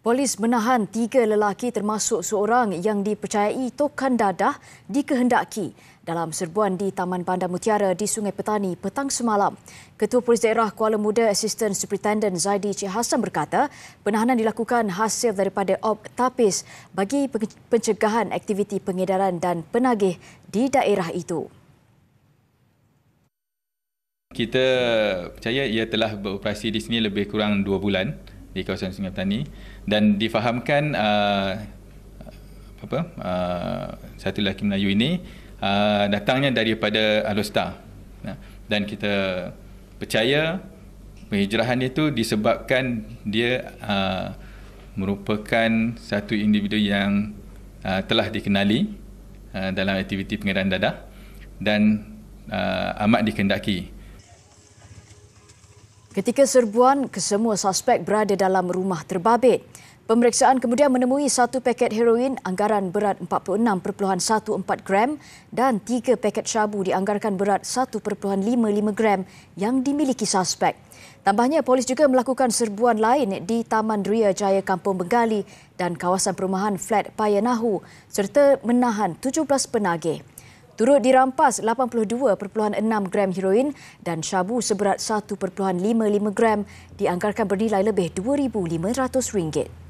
Polis menahan tiga lelaki termasuk seorang yang dipercayai tokan dadah dikehendaki dalam serbuan di Taman Bandar Mutiara di Sungai Petani petang semalam. Ketua Polis Daerah Kuala Muda Assistant Superintendent Zaidi Cik Hassan berkata penahanan dilakukan hasil daripada op tapis bagi pencegahan aktiviti pengedaran dan penagih di daerah itu. Kita percaya ia telah beroperasi di sini lebih kurang dua bulan di kawasan Sungai Petani dan difahamkan uh, apa uh, satu lelaki Melayu ini uh, datangnya daripada Alostar dan kita percaya penghijrahan itu disebabkan dia uh, merupakan satu individu yang uh, telah dikenali uh, dalam aktiviti pengadaan dadah dan uh, amat dikendaki Ketika serbuan, kesemua suspek berada dalam rumah terbabit. Pemeriksaan kemudian menemui satu paket heroin anggaran berat 46.14 gram dan tiga paket syabu dianggarkan berat 1.55 gram yang dimiliki suspek. Tambahnya, polis juga melakukan serbuan lain di Taman Ria Jaya Kampung Bengali dan kawasan perumahan flat Payanahu serta menahan 17 penagih. Turut dirampas 82.6 gram heroin dan syabu seberat 1.55 gram dianggarkan bernilai lebih RM2,500.